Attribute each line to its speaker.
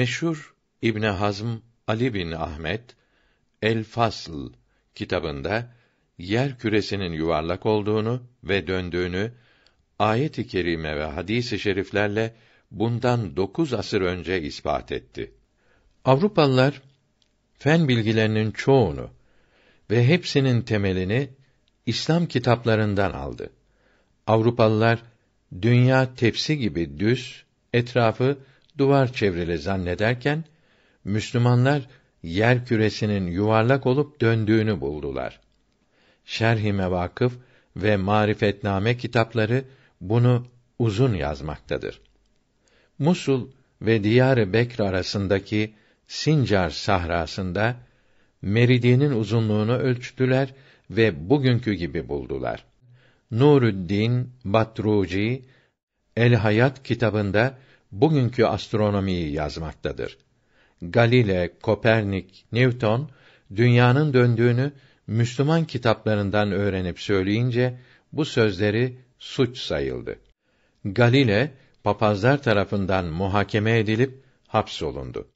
Speaker 1: Meşhur İbn Hazm Ali bin Ahmed El Fasl kitabında yer küresinin yuvarlak olduğunu ve döndüğünü ayet-i kerime ve hadis-i şeriflerle bundan dokuz asır önce ispat etti. Avrupalılar fen bilgilerinin çoğunu ve hepsinin temelini İslam kitaplarından aldı. Avrupalılar dünya tepsi gibi düz, etrafı duvar çevrili zannederken Müslümanlar yer küresinin yuvarlak olup döndüğünü buldular. Şerh-i Mevakıf ve Marifetname kitapları bunu uzun yazmaktadır. Musul ve Diyar-ı Bekr arasındaki Sincar sahrasında meridyenin uzunluğunu ölçtüler ve bugünkü gibi buldular. Nuruddin Batruci El Hayat kitabında bugünkü astronomiyi yazmaktadır. Galile, Kopernik, Newton dünyanın döndüğünü Müslüman kitaplarından öğrenip söyleyince bu sözleri suç sayıldı. Galile papazlar tarafından muhakeme edilip hapsolundu.